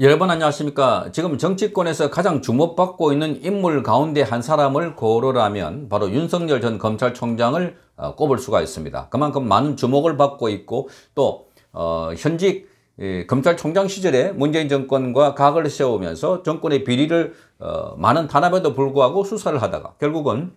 여러분 안녕하십니까 지금 정치권에서 가장 주목받고 있는 인물 가운데 한 사람을 고르라면 바로 윤석열 전 검찰총장을 어, 꼽을 수가 있습니다 그만큼 많은 주목을 받고 있고 또 어, 현직 검찰총장 시절에 문재인 정권과 각을 세우면서 정권의 비리를 어, 많은 단합에도 불구하고 수사를 하다가 결국은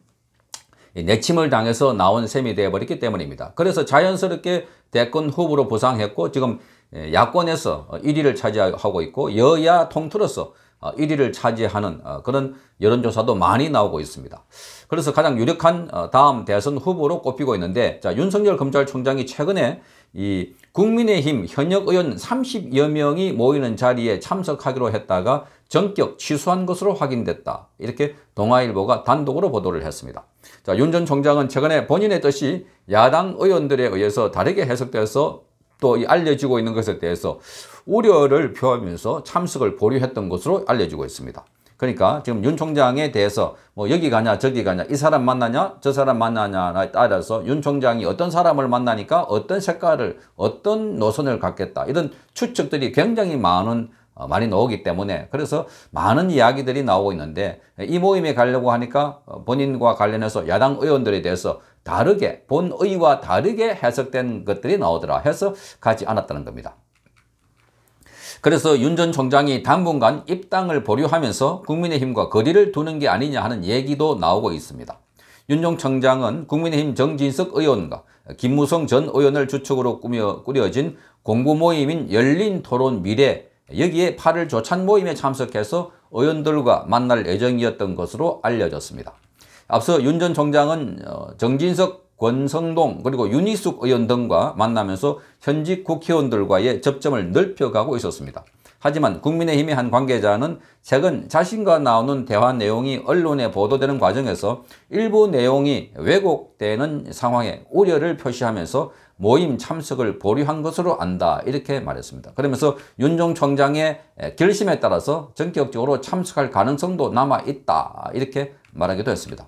내침을 당해서 나온 셈이 되어버렸기 때문입니다. 그래서 자연스럽게 대권 후보로 부상했고 지금 예, 야권에서 1위를 어, 차지하고 있고 여야 통틀어서 1위를 어, 차지하는 어, 그런 여론조사도 많이 나오고 있습니다. 그래서 가장 유력한 다음 대선 후보로 꼽히고 있는데 자 윤석열 검찰총장이 최근에 이 국민의힘 현역 의원 30여 명이 모이는 자리에 참석하기로 했다가 전격 취소한 것으로 확인됐다. 이렇게 동아일보가 단독으로 보도를 했습니다. 자, 윤 전 총장은 최근에 본인의 뜻이 야당 의원들에 의해서 다르게 해석되어서 또 알려지고 있는 것에 대해서 우려를 표하면서 참석을 보류했던 것으로 알려지고 있습니다. 그러니까 지금 윤 총장에 대해서 뭐 여기 가냐 저기 가냐 이 사람 만나냐 저 사람 만나냐에 따라서 윤 총장이 어떤 사람을 만나니까 어떤 색깔을 어떤 노선을 갖겠다 이런 추측들이 굉장히 많은 어, 많이 나오기 때문에 그래서 많은 이야기들이 나오고 있는데 이 모임에 가려고 하니까 어, 본인과 관련해서 야당 의원들에 대해서 다르게 본의와 다르게 해석된 것들이 나오더라 해서 가지 않았다는 겁니다. 그래서 윤 전 총장이 당분간 입당을 보류하면서 국민의힘과 거리를 두는 게 아니냐 하는 얘기도 나오고 있습니다. 윤종 총장은 국민의힘 정진석 의원과 김무성 전 의원을 주축으로 꾸며, 꾸려진 공부 모임인 열린 토론 미래 여기에 8일 조찬 모임에 참석해서 의원들과 만날 예정이었던 것으로 알려졌습니다. 앞서 윤 전 총장은 어, 정진석, 권성동 그리고 윤희숙 의원 등과 만나면서 현직 국회의원들과의 접점을 넓혀가고 있었습니다. 하지만 국민의힘의 한 관계자는 최근 자신과 나오는 대화 내용이 언론에 보도되는 과정에서 일부 내용이 왜곡되는 상황에 우려를 표시하면서 모임 참석을 보류한 것으로 안다 이렇게 말했습니다. 그러면서 윤종 총장의 결심에 따라서 전격적으로 참석할 가능성도 남아있다 이렇게 말하기도 했습니다.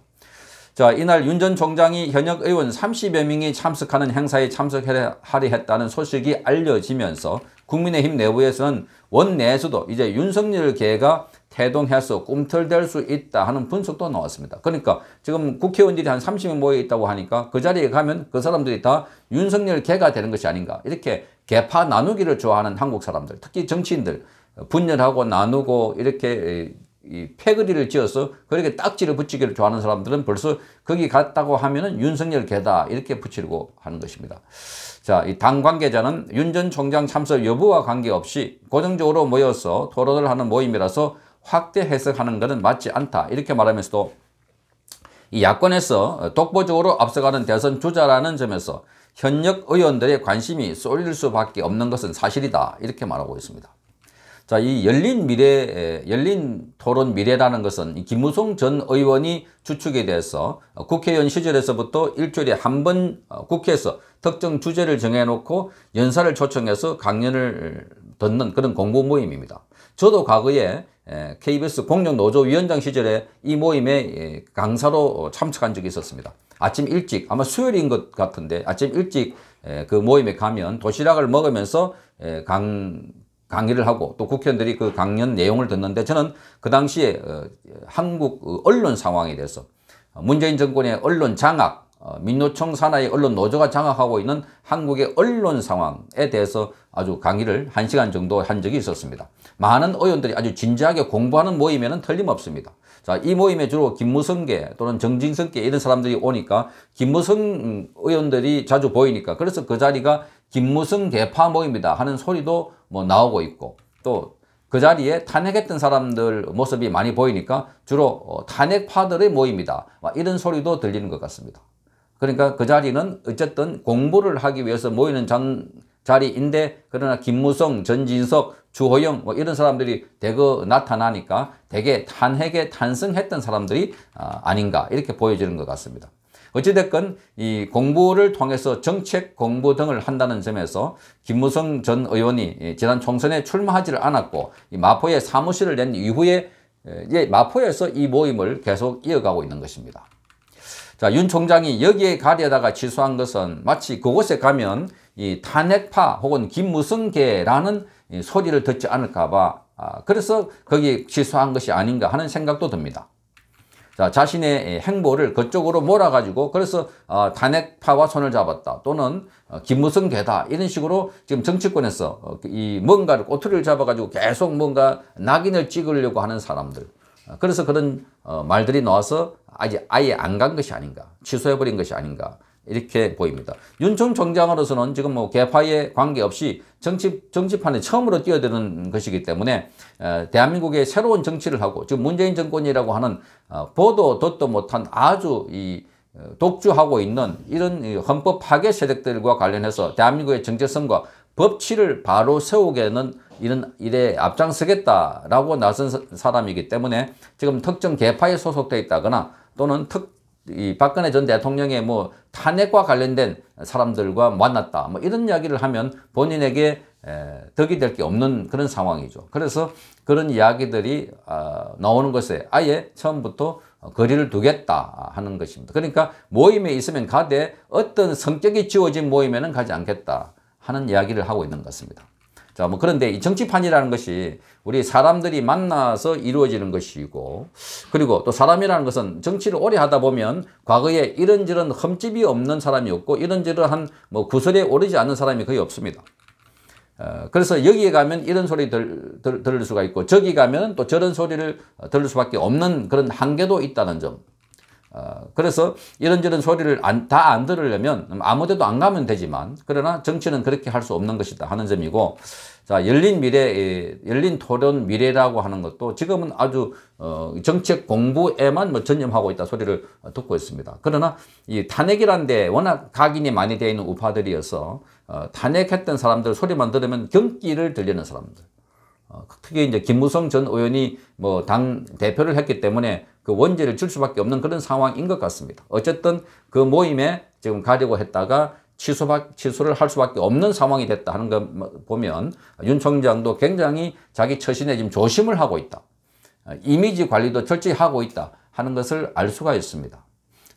자, 이날 윤 전 총장이 현역 의원 30여 명이 참석하는 행사에 참석하려 했다는 소식이 알려지면서 국민의힘 내부에서는 원내에서도 이제 윤석열 개가 태동해서 꿈틀댈 수 있다 하는 분석도 나왔습니다. 그러니까 지금 국회의원들이 한 30명 모여 있다고 하니까 그 자리에 가면 그 사람들이 다 윤석열 개가 되는 것이 아닌가. 이렇게 개파 나누기를 좋아하는 한국 사람들, 특히 정치인들 분열하고 나누고 이렇게 이 패거리를 지어서 그렇게 딱지를 붙이기를 좋아하는 사람들은 벌써 거기 갔다고 하면은 윤석열 개다 이렇게 붙이려고 하는 것입니다. 자, 이 당 관계자는 윤 전 총장 참석 여부와 관계없이 고정적으로 모여서 토론을 하는 모임이라서 확대 해석하는 것은 맞지 않다 이렇게 말하면서도 이 야권에서 독보적으로 앞서가는 대선 주자라는 점에서 현역 의원들의 관심이 쏠릴 수밖에 없는 것은 사실이다 이렇게 말하고 있습니다. 자, 이 열린 미래, 열린 토론 미래라는 것은 김무성 전 의원이 주축에 대해서 어, 국회의원 시절에서부터 일주일에 한번 어, 국회에서 특정 주제를 정해놓고 연사를 초청해서 강연을 듣는 그런 공부 모임입니다. 저도 과거에 KBS 공룡노조위원장 시절에 이 모임에 강사로 참석한 적이 있었습니다. 아침 일찍 아마 수요일인 것 같은데 아침 일찍 그 모임에 가면 도시락을 먹으면서 강 강의를 하고 또 국회의원들이 그 강연 내용을 듣는데 저는 그 당시에 어, 한국 언론 상황에 대해서 어, 문재인 정권의 언론 장악, 어, 민노총 산하의 언론 노조가 장악하고 있는 한국의 언론 상황에 대해서 아주 강의를 한시간 정도 한 적이 있었습니다. 많은 의원들이 아주 진지하게 공부하는 모임에는 틀림없습니다. 자, 이 모임에 주로 김무성계 또는 정진성계 이런 사람들이 오니까 김무성 의원들이 자주 보이니까 그래서 그 자리가 김무성 개파 모임이다 하는 소리도 뭐 나오고 있고 또 그 자리에 탄핵했던 사람들 모습이 많이 보이니까 주로 어, 탄핵파들의 모임이다. 이런 소리도 들리는 것 같습니다. 그러니까 그 자리는 어쨌든 공부를 하기 위해서 모이는 장, 자리인데 그러나 김무성, 전진석, 주호영 뭐 이런 사람들이 대거 나타나니까 대개 탄핵에 탄승했던 사람들이 아, 아닌가 이렇게 보여지는 것 같습니다. 어찌됐건 이 공부를 통해서 정책 공부 등을 한다는 점에서 김무성 전 의원이 지난 총선에 출마하지를 않았고 마포에 사무실을 낸 이후에 예, 마포에서 이 모임을 계속 이어가고 있는 것입니다. 자, 윤 총장이 여기에 가려다가 취소한 것은 마치 그곳에 가면 이 탄핵파 혹은 김무성계라는 소리를 듣지 않을까봐 아, 그래서 거기 취소한 것이 아닌가 하는 생각도 듭니다. 자, 자신의 행보를 그쪽으로 몰아가지고 그래서 탄핵파와 어, 손을 잡았다 또는 어, 김무성 개다 이런 식으로 지금 정치권에서 어, 이 뭔가를 꼬투리를 잡아가지고 계속 뭔가 낙인을 찍으려고 하는 사람들 그래서 그런 말들이 나와서 아직 아예 안 간 것이 아닌가 취소해버린 것이 아닌가 이렇게 보입니다. 윤총 정장으로서는 지금 뭐 개파에 관계없이 정치, 정치판에 처음으로 뛰어드는 것이기 때문에 어, 대한민국의 새로운 정치를 하고 지금 문재인 정권이라고 하는 어, 보도 덧도 못한 아주 이 어, 독주하고 있는 이런 헌법 파괴 세력들과 관련해서 대한민국의 정체성과 법치를 바로 세우게는 이런 일에 앞장서겠다라고 나선 사람이기 때문에 지금 특정 개파에 소속돼 있다거나 또는 특, 이 박근혜 전 대통령의 뭐 탄핵과 관련된 사람들과 만났다 뭐 이런 이야기를 하면 본인에게 덕이 될 게 없는 그런 상황이죠. 그래서 그런 이야기들이 아, 나오는 것에 아예 처음부터 거리를 두겠다 하는 것입니다. 그러니까 모임에 있으면 가되 어떤 성격이 지워진 모임에는 가지 않겠다 하는 이야기를 하고 있는 것입니다. 자, 뭐 그런데 이 정치판이라는 것이 우리 사람들이 만나서 이루어지는 것이고 그리고 또 사람이라는 것은 정치를 오래 하다 보면 과거에 이런저런 흠집이 없는 사람이 없고 이런저런 뭐 구설에 오르지 않는 사람이 거의 없습니다. 어, 그래서 여기에 가면 이런 소리 들, 들, 들을 수가 있고 저기 가면 또 저런 소리를 어, 들을 수밖에 없는 그런 한계도 있다는 점 어, 그래서 이런저런 소리를 다 안 들으려면 아무데도 안 가면 되지만 그러나 정치는 그렇게 할 수 없는 것이다 하는 점이고 자 열린 미래 열린 토론 미래라고 하는 것도 지금은 아주 어, 정책 공부에만 뭐 전념하고 있다 소리를 듣고 있습니다. 그러나 이 탄핵이란 데 워낙 각인이 많이 되어 있는 우파들이어서 어, 탄핵했던 사람들 소리만 들으면 경기를 들리는 사람들 특히 어, 이제 김무성 전 의원이 뭐 당 대표를 했기 때문에 그 원죄를 줄 수밖에 없는 그런 상황인 것 같습니다. 어쨌든 그 모임에 지금 가려고 했다가 취소, 취소를 할 수밖에 없는 상황이 됐다 하는 것 뭐 보면 윤 총장도 굉장히 자기 처신에 지금 조심을 하고 있다. 어, 이미지 관리도 철저히 하고 있다 하는 것을 알 수가 있습니다.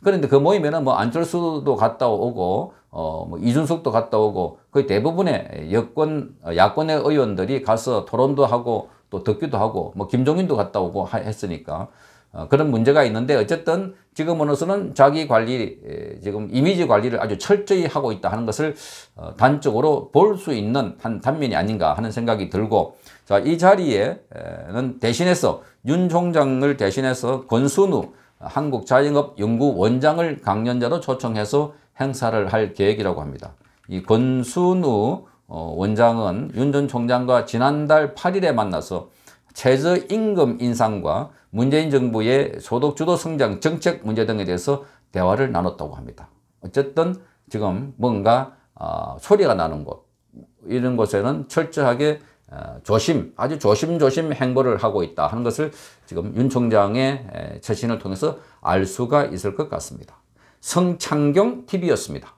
그런데 그 모임에는 뭐 안철수도 갔다 오고 어, 뭐 이준석도 갔다 오고 거의 대부분의 여권, 야권의 의원들이 가서 토론도 하고 또 듣기도 하고 뭐 김종인도 갔다 오고 하, 했으니까 어, 그런 문제가 있는데 어쨌든 지금 으로서는 자기 관리, 에, 지금 이미지 관리를 아주 철저히 하고 있다 하는 것을 어, 단적으로 볼 수 있는 한 단면이 아닌가 하는 생각이 들고 자, 이 자리에는 대신해서 윤 총장을 대신해서 권순우 한국자영업연구원장을 강연자로 초청해서 행사를 할 계획이라고 합니다. 이 권순우 어, 원장은 윤 전 총장과 지난달 8일에 만나서 최저임금 인상과 문재인 정부의 소득주도 성장 정책 문제 등에 대해서 대화를 나눴다고 합니다. 어쨌든 지금 뭔가 어, 소리가 나는 곳 이런 곳에는 철저하게 어, 조심 아주 조심조심 행보를 하고 있다 하는 것을 지금 윤 총장의 처신을 통해서 알 수가 있을 것 같습니다. 성창경 TV였습니다.